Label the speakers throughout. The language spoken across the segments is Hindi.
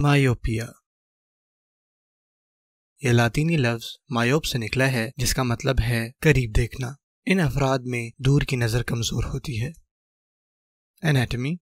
Speaker 1: मायोपिया यह लातीनी लफ्ज मायोप से निकला है जिसका मतलब है करीब देखना इन अफराद में दूर की नज़र कमज़ोर होती है एनाटमी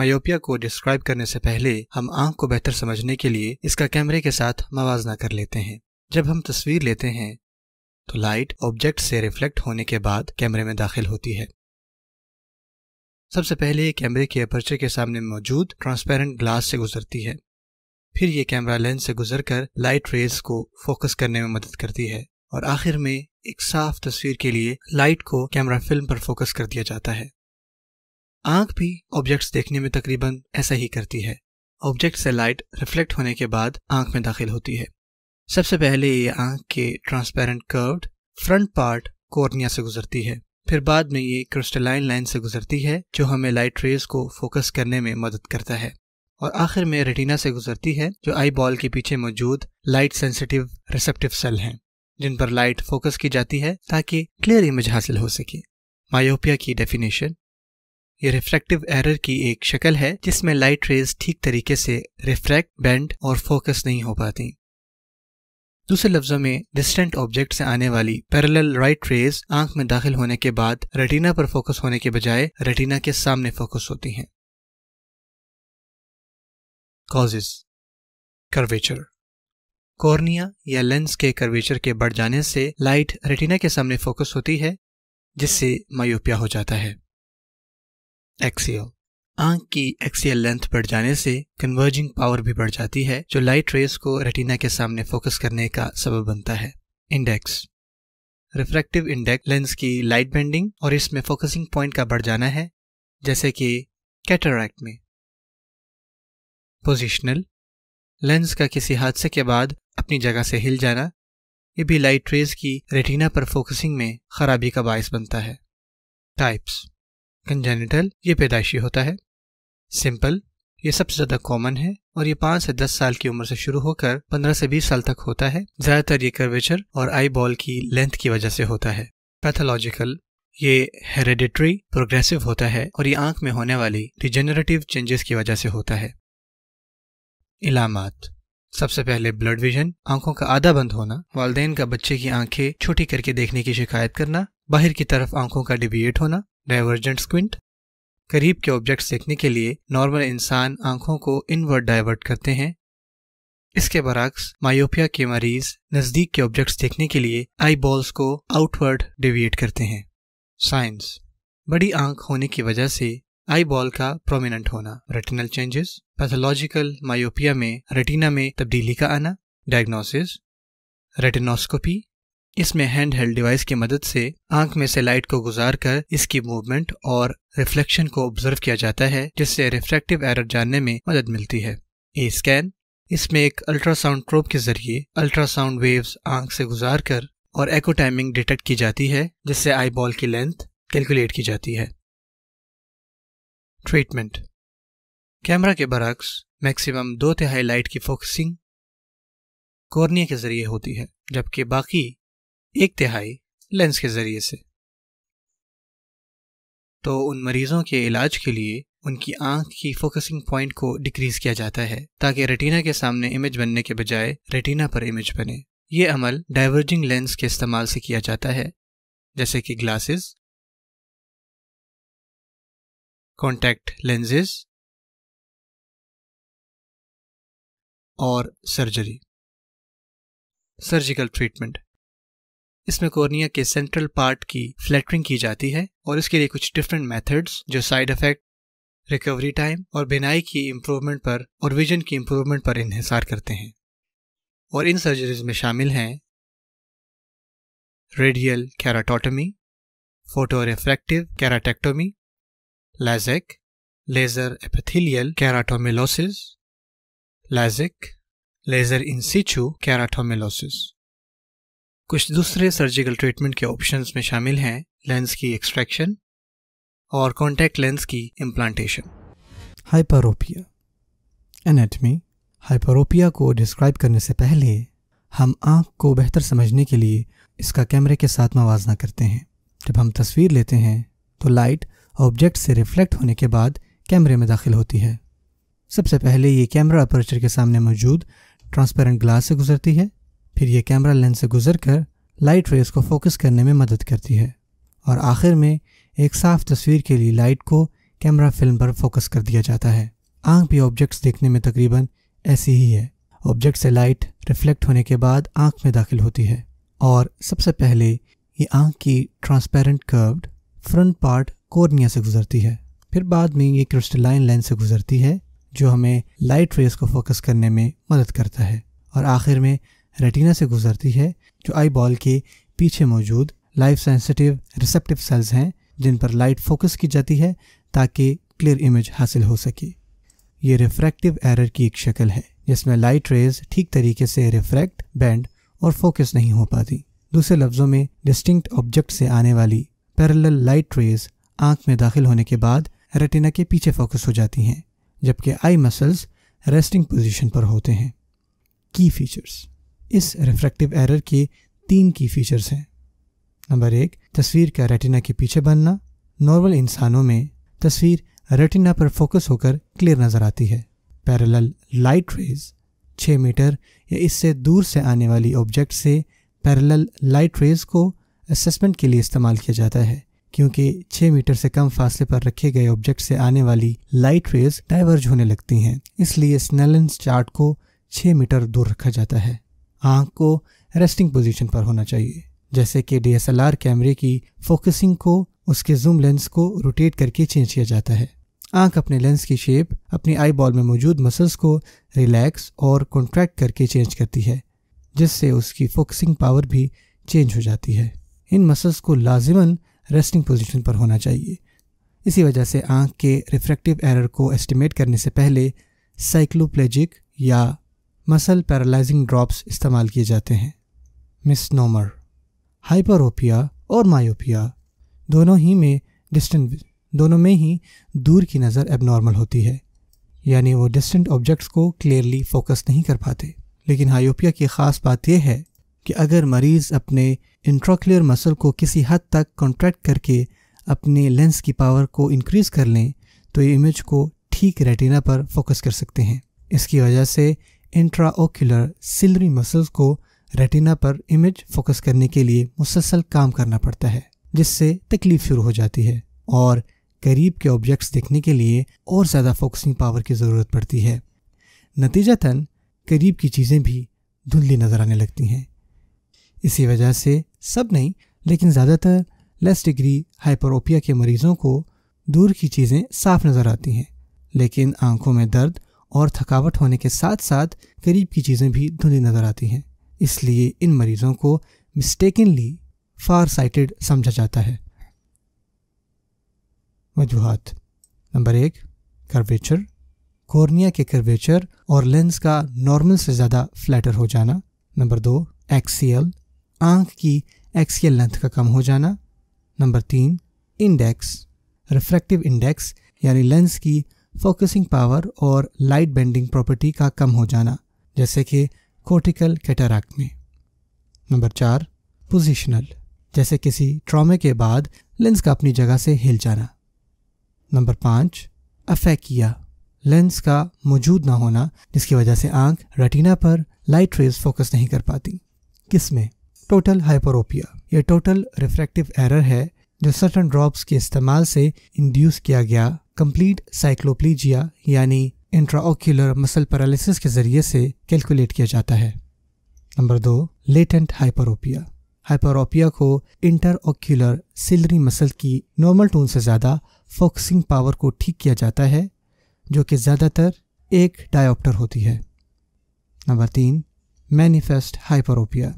Speaker 1: मायोपिया को डिस्क्राइब करने से पहले हम आंख को बेहतर समझने के लिए इसका कैमरे के साथ मवाजना कर लेते हैं जब हम तस्वीर लेते हैं तो लाइट ऑब्जेक्ट से रिफ्लेक्ट होने के बाद कैमरे में दाखिल होती है सबसे पहले कैमरे के अपर्चर के सामने मौजूद ट्रांसपेरेंट ग्लास से गुजरती है फिर ये कैमरा लेंस से गुजरकर लाइट रेज को फोकस करने में मदद करती है और आखिर में एक साफ तस्वीर के लिए लाइट को कैमरा फिल्म पर फोकस कर दिया जाता है आंख भी ऑब्जेक्ट्स देखने में तकरीबन ऐसा ही करती है ऑब्जेक्ट से लाइट रिफ्लेक्ट होने के बाद आंख में दाखिल होती है सबसे पहले ये आंख के transparent curved front part cornea से गुजरती है फिर बाद में ये क्रिस्टलाइन लाइन से गुजरती है जो हमें लाइट रेज को फोकस करने में मदद करता है और आखिर में रेटिना से गुजरती है जो आई बॉल के पीछे मौजूद लाइट सेंसिटिव रिसेप्टिव सेल हैं जिन पर लाइट फोकस की जाती है ताकि क्लियर इमेज हासिल हो सके मायोपिया की डेफिनेशन ये रिफ्रैक्टिव एरर की एक शक्ल है जिसमें लाइट रेज ठीक तरीके से रिफ्रैक्ट बेंड और फोकस नहीं हो पाती दूसरे लफ्जों में डिस्टेंट ऑब्जेक्ट से आने वाली पैरल राइट रेज आंख में दाखिल होने के बाद रेटिना पर फोकस होने के बजाय रेटिना के सामने फोकस होती हैं कॉजेज कर्वेचर कॉर्निया या लेंस के कर्वेचर के बढ़ जाने से लाइट रेटिना के सामने फोकस होती है जिससे मायोपिया हो जाता है एक्सियल आंख की एक्सियल लेंथ बढ़ जाने से कन्वर्जिंग पावर भी बढ़ जाती है जो लाइट रेस को रेटिना के सामने फोकस करने का सबब बनता है इंडेक्स रिफ्रैक्टिव इंडेक्स लेंस की लाइट बेंडिंग और इसमें फोकसिंग पॉइंट का बढ़ जाना है जैसे कि कैटरैक्ट में पोजिशनल लेंस का किसी हादसे के बाद अपनी जगह से हिल जाना ये भी लाइट रेज की रेटिना पर फोकसिंग में खराबी का बायस बनता है टाइप्स कंजेनिटल ये पैदाइशी होता है सिंपल ये सबसे ज़्यादा कॉमन है और ये पांच से दस साल की उम्र से शुरू होकर पंद्रह से बीस साल तक होता है ज़्यादातर ये कर्वेचर और आई बॉल की लेंथ की वजह से होता है पैथोलॉजिकल ये हेरेडिटरी प्रोग्रेसिव होता है और ये आंख में होने वाली डिजेनरेटिव चेंजेस की वजह से होता है इलामत सबसे पहले ब्लड विजन आंखों का आधा बंद होना वाले का बच्चे की आंखें छोटी करके देखने की शिकायत करना बाहर की तरफ आंखों का डिबिएट होना डाइवर्जेंट स्क्विंट करीब के ऑब्जेक्ट्स देखने के लिए नॉर्मल इंसान आंखों को इनवर्ट डाइवर्ट करते हैं इसके बरक्स मायोपिया के मरीज नज़दीक के ऑब्जेक्ट्स देखने के लिए आई बॉल्स को आउटवर्ड डिविएट करते हैं साइंस बड़ी आंख होने की वजह से आई बॉल का प्रोमिनेंट होना रेटिनल चेंजेस पैथोलॉजिकल मायोपिया में रेटिना में तब्दीली का आना डायग्नोसिस रेटिनोस्कोपी इसमें हैंड हेल्ड डिवाइस की मदद से आंख में से लाइट को गुजार कर इसकी मूवमेंट और रिफ्लेक्शन को ऑब्जर्व किया जाता है जिससे रिफ्रैक्टिव एरर जानने में मदद मिलती है ए स्कैन इसमें एक अल्ट्रासाउंड प्रोब के जरिए अल्ट्रासाउंड वेव्स आंख से गुजार कर और एको टाइमिंग डिटेक्ट की जाती है जिससे आई बॉल की लेंथ कैलकुलेट की जाती है ट्रीटमेंट कैमरा के बरक्स मैक्सिमम दो तिहाई लाइट की फोकसिंग कॉर्निया के जरिए होती है जबकि बाकी एक तिहाई लेंस के जरिए से तो उन मरीजों के इलाज के लिए उनकी आंख की फोकसिंग पॉइंट को डिक्रीज किया जाता है ताकि रेटिना के सामने इमेज बनने के बजाय रेटिना पर इमेज बने ये अमल डाइवर्जिंग लेंस के इस्तेमाल से किया जाता है जैसे कि ग्लासेस कॉन्टैक्ट लेंजेस और सर्जरी सर्जिकल ट्रीटमेंट इसमें कॉर्निया के सेंट्रल पार्ट की फ्लैटरिंग की जाती है और इसके लिए कुछ डिफरेंट मेथड्स जो साइड इफेक्ट रिकवरी टाइम और बिनाई की इम्प्रूवमेंट पर और विजन की इम्प्रूवमेंट पर इन्हिसार करते हैं और इन सर्जरीज में शामिल हैं radial keratotomy photorefractive keratectomy LASIK, e laser epithelial keratomylosis, LASIK, e laser in situ keratomylosis. कुछ दूसरे सर्जिकल ट्रीटमेंट के ऑप्शंस में शामिल हैं लेंस की एक्सट्रैक्शन और कॉन्टैक्ट लेंस की इम्प्लांटेशन हाइपरोपिया एनेटमी हाइपरोपिया को डिस्क्राइब करने से पहले हम आँख को बेहतर समझने के लिए इसका कैमरे के साथ मवाजना करते हैं जब हम तस्वीर लेते हैं तो लाइट ऑब्जेक्ट से रिफ्लेक्ट होने के बाद कैमरे में दाखिल होती है सबसे पहले ये कैमरा अपर्चर के सामने मौजूद ट्रांसपेरेंट ग्लास से गुजरती है फिर ये कैमरा लेंस से गुजर कर लाइट रेस को फोकस करने में मदद करती है और आखिर में एक साफ तस्वीर के लिए लाइट को कैमरा फिल्म पर फोकस कर दिया जाता है आंख भी ऑब्जेक्ट्स देखने में तकरीबन ऐसी ही है ऑब्जेक्ट से लाइट रिफ्लेक्ट होने के बाद आंख में दाखिल होती है और सबसे पहले ये आंख की transparent curved front part cornea से गुजरती है फिर बाद में ये क्रिस्टलाइन लेंस से गुजरती है जो हमें लाइट रेस को फोकस करने में मदद करता है और आखिर में रेटिना से गुजरती है जो आई बॉल के पीछे मौजूद लाइफ सेंसिटिव रिसेप्टिव सेल्स हैं जिन पर लाइट फोकस की जाती है ताकि क्लियर इमेज हासिल हो सके ये रिफ्रैक्टिव एरर की एक शक्ल है जिसमें लाइट रेज ठीक तरीके से रिफ्रैक्ट बैंड और फोकस नहीं हो पाती दूसरे लफ्ज़ों में डिस्टिंक्ट ऑब्जेक्ट से आने वाली पैरेलल लाइट रेज आंख में दाखिल होने के बाद रेटिना के पीछे फोकस हो जाती हैं जबकि आई मसल्स रेस्टिंग पोजीशन पर होते हैं की फीचर्स इस रिफ्रैक्टिव एरर के तीन की फीचर्स हैं नंबर एक तस्वीर का रेटिना के पीछे बनना नॉर्मल इंसानों में तस्वीर रेटिना पर फोकस होकर क्लियर नज़र आती है पैरल लाइट रेज छः मीटर या इससे दूर से आने वाली ऑब्जेक्ट से पैरल लाइट रेज को असेसमेंट के लिए इस्तेमाल किया जाता है क्योंकि 6 मीटर से कम फासले पर रखे गए ऑब्जेक्ट से आने वाली लाइट रेज डाइवर्ज होने लगती हैं इसलिए स्नेलेंस चार्ट को 6 मीटर दूर रखा जाता है आंख को रेस्टिंग पोजीशन पर होना चाहिए जैसे कि डीएसएलआर कैमरे की फोकसिंग को उसके जूम लेंस को रोटेट करके चेंज किया जाता है आंख अपने लेंस की शेप अपनी आई बॉल में मौजूद मसल्स को रिलैक्स और कॉन्ट्रैक्ट करके चेंज करती है जिससे उसकी फोकसिंग पावर भी चेंज हो जाती है इन मसल्स को लाजिमन रेस्टिंग पोजीशन पर होना चाहिए इसी वजह से आंख के रिफ्रैक्टिव एरर को एस्टिमेट करने से पहले साइक्लोप्लेजिक या मसल पैरालाइजिंग ड्रॉप्स इस्तेमाल किए जाते हैं मिस नोमर हाइपरोपिया और मायोपिया दोनों ही में डिस्टेंट दोनों में ही दूर की नज़र एबनॉर्मल होती है यानी वो डिस्टेंट ऑब्जेक्ट्स को क्लियरली फोकस नहीं कर पाते लेकिन हायोपिया की ख़ास बात यह है कि अगर मरीज़ अपने इंट्रोक्लियर मसल को किसी हद तक कॉन्ट्रैक्ट करके अपने लेंस की पावर को इंक्रीज कर लें तो ये इमेज को ठीक रेटिना पर फोकस कर सकते हैं इसकी वजह से इंट्राओक्यूलर सिलरी मसल्स को रेटिना पर इमेज फोकस करने के लिए मुसलसल काम करना पड़ता है जिससे तकलीफ शुरू हो जाती है और करीब के ऑब्जेक्ट्स देखने के लिए और ज़्यादा फोकसिंग पावर की ज़रूरत पड़ती है नतीजतन करीब की चीज़ें भी धुंधली नज़र आने लगती हैं इसी वजह से सब नहीं लेकिन ज़्यादातर लेस डिग्री हाइपरोपिया के मरीजों को दूर की चीज़ें साफ नज़र आती हैं लेकिन आंखों में दर्द और थकावट होने के साथ साथ करीब की चीज़ें भी धुंधी नज़र आती हैं इसलिए इन मरीजों को मिस्टेकनली फार साइटेड समझा जाता है वजूहत नंबर एक कर्वेचर कॉर्निया के कर्वेचर और लेंस का नॉर्मल से ज़्यादा फ्लैटर हो जाना नंबर दो एक्सीएल आंख की एक्सियल लेंथ का कम हो जाना नंबर तीन इंडेक्स रिफ्रैक्टिव इंडेक्स यानी लेंस की फोकसिंग पावर और लाइट बेंडिंग प्रॉपर्टी का कम हो जाना जैसे कि कोर्टिकल कैटराक में नंबर चार पोजिशनल जैसे किसी ट्रॉमे के बाद लेंस का अपनी जगह से हिल जाना नंबर पाँच अफेकिया लेंस का मौजूद ना होना जिसकी वजह से आंख रेटिना पर लाइट रेज फोकस नहीं कर पाती किस में टोटल हाइपरोपिया यह टोटल रिफ्रैक्टिव एरर है जो सर्टन ड्रॉप्स के इस्तेमाल से इंड्यूस किया गया कंप्लीट साइक्लोप्लीजिया यानी इंट्राओक्यूलर मसल पैरालिसिस के जरिए से कैलकुलेट किया जाता है नंबर दो लेटेंट हाइपरोपिया हाइपरोपिया को इंटरओक्यूलर सिलरी मसल की नॉर्मल टोन से ज़्यादा फोकसिंग पावर को ठीक किया जाता है जो कि ज़्यादातर एक डायोप्टर होती है नंबर तीन मैनिफेस्ट हाइपरोपिया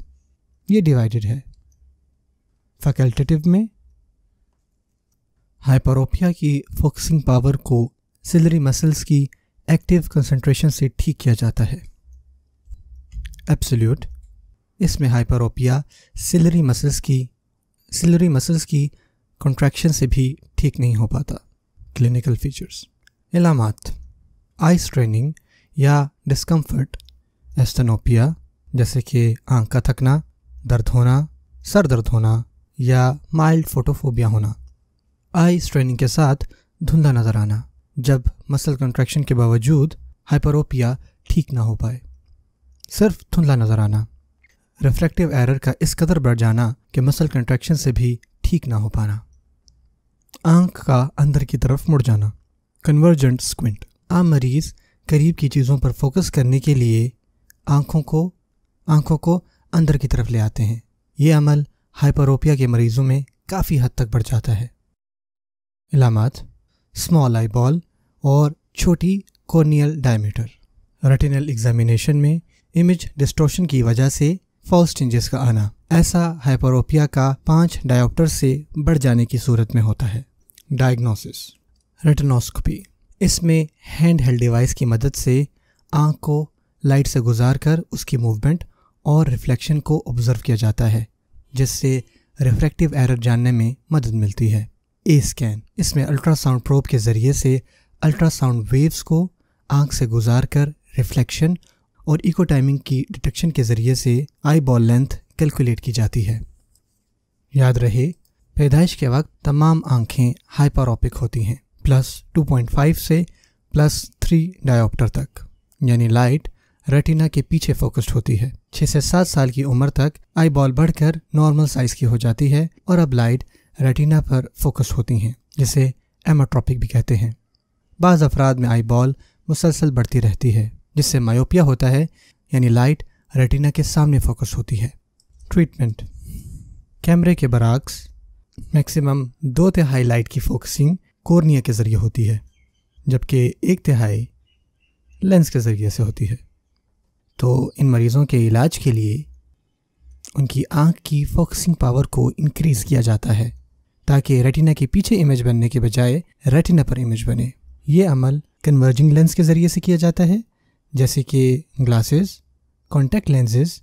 Speaker 1: ये डिवाइडेड है फैकल्टेटिव में हाइपरोपिया की फोकसिंग पावर को सिलरी मसल्स की एक्टिव कंसंट्रेशन से ठीक किया जाता है एब्सोल्यूट इसमें हाइपरोपिया सिलरी मसल्स की सिलरी मसल्स की कंट्रैक्शन से भी ठीक नहीं हो पाता क्लिनिकल फीचर्स इलामत आई स्ट्रेनिंग या डिस्कम्फर्ट एस्थनोपिया जैसे कि आंख का थकना दर्द होना सर दर्द होना या माइल्ड फोटोफोबिया होना आई स्ट्रेनिंग के साथ धुंधला नज़र आना जब मसल कंट्रैक्शन के बावजूद हाइपरोपिया ठीक ना हो पाए सिर्फ धुंधला नज़र आना रिफ्रैक्टिव एरर का इस कदर बढ़ जाना कि मसल कंट्रैक्शन से भी ठीक ना हो पाना आंख का अंदर की तरफ मुड़ जाना कन्वर्जेंट स्क्विंट आम मरीज करीब की चीज़ों पर फोकस करने के लिए आंखों को आंखों को अंदर की तरफ ले आते हैं ये अमल हाइपरोपिया के मरीजों में काफ़ी हद तक बढ़ जाता है इलामत स्मॉल आई बॉल और छोटी कॉर्नियल डायमीटर रटिनल एग्जामिनेशन में इमेज डिस्टोशन की वजह से फॉल्स चेंजेस का आना ऐसा हाइपरोपिया का पाँच डायोप्टर से बढ़ जाने की सूरत में होता है डायग्नोसिस रेटनोस्कोपी इसमें हैंड हेल्ड डिवाइस की मदद से आंख को लाइट से गुजार कर उसकी मूवमेंट और रिफ्लेक्शन को ऑब्ज़र्व किया जाता है जिससे रिफ्रैक्टिव एरर जानने में मदद मिलती है ए स्कैन इसमें अल्ट्रासाउंड प्रोब के ज़रिए से अल्ट्रासाउंड वेव्स को आंख से गुजार कर रिफ्लेक्शन और इको टाइमिंग की डिटेक्शन के ज़रिए से आई बॉल लेंथ कैलकुलेट की जाती है याद रहे पैदाइश के वक्त तमाम आंखें हाइपारोपिक होती हैं प्लस 2.5 से प्लस 3 डायोप्टर तक यानी लाइट रेटिना के पीछे फोकस्ड होती है छः से सात साल की उम्र तक आई बॉल बढ़कर नॉर्मल साइज की हो जाती है और अब लाइट रेटिना पर फोकस होती हैं जिसे एमाट्रॉपिक भी कहते हैं बाज़ अफराद में आई बॉल मुसलसल बढ़ती रहती है जिससे मायोपिया होता है यानी लाइट रेटिना के सामने फोकस होती है ट्रीटमेंट कैमरे के बरक्स मैक्सिमम दो तिहाई लाइट की फोकसिंग कॉर्निया के ज़रिए होती है जबकि एक तिहाई लेंस के ज़रिए से होती है तो इन मरीज़ों के इलाज के लिए उनकी आँख की फोकसिंग पावर को इंक्रीज़ किया जाता है ताकि रेटिना के पीछे इमेज बनने के बजाय रेटिना पर इमेज बने ये अमल कन्वर्जिंग लेंस के ज़रिए से किया जाता है जैसे कि ग्लासेस कॉन्टैक्ट लेंसेज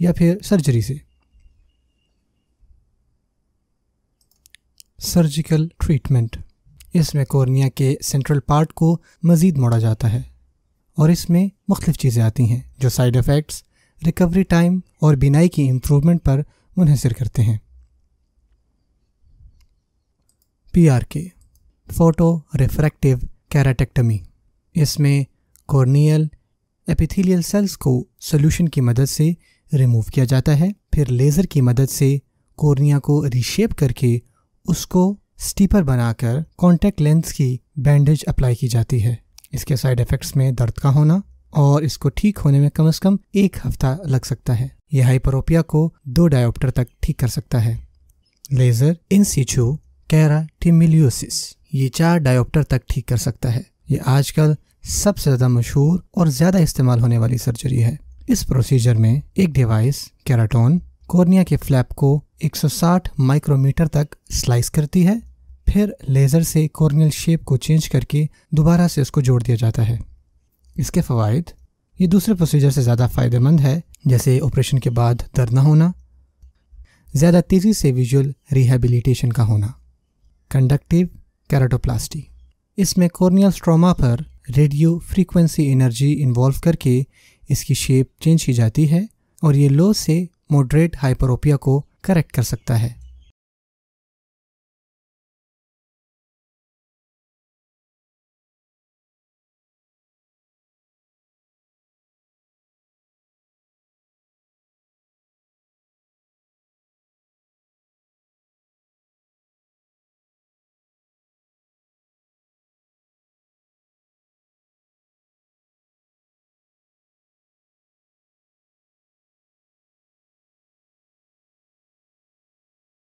Speaker 1: या फिर सर्जरी से सर्जिकल ट्रीटमेंट इसमें कॉर्निया के सेंट्रल पार्ट को मज़ीद मोड़ा जाता है और इसमें मुख्तफ चीज़ें आती हैं जो साइड इफ़ेक्ट्स रिकवरी टाइम और बिनाई की इम्प्रूवमेंट पर मुनहसर करते हैं P R K photo refractive keratectomy इसमें कॉर्नियल एपिथीलियल सेल्स को सोल्यूशन की मदद से रिमूव किया जाता है फिर लेज़र की मदद से कॉर्निया को रिशेप करके उसको स्टीपर बनाकर कॉन्टैक्ट लेंस की बैंडेज अप्लाई की जाती है इसके साइड इफेक्ट्स में दर्द का होना और इसको ठीक होने में कम से कम एक हफ्ता लग सकता है यह हाइपरोपिया को दो डायोप्टर तक ठीक कर सकता है लेजर इन सीचू कैराटिमिलियोसिस ये चार डायोप्टर तक ठीक कर सकता है ये आजकल सबसे ज़्यादा मशहूर और ज़्यादा इस्तेमाल होने वाली सर्जरी है इस प्रोसीजर में एक डिवाइस कैराटोन कोर्निया के फ्लैप को 160 माइक्रोमीटर तक स्लाइस करती है फिर लेज़र से कॉर्नियल शेप को चेंज करके दोबारा से उसको जोड़ दिया जाता है इसके फ़वाद ये दूसरे प्रोसीजर से ज़्यादा फ़ायदेमंद है जैसे ऑपरेशन के बाद दर्द ना होना ज़्यादा तेज़ी से विजुअल रिहेबिलिटेशन का होना कंडक्टिव कैराटोप्लास्टी इसमें कॉर्नियल स्ट्रोमा पर रेडियो फ्रीक्वेंसी एनर्जी इन्वॉल्व करके इसकी शेप चेंज की जाती है और ये लो से मॉडरेट हाइपरोपिया को करेक्ट कर सकता है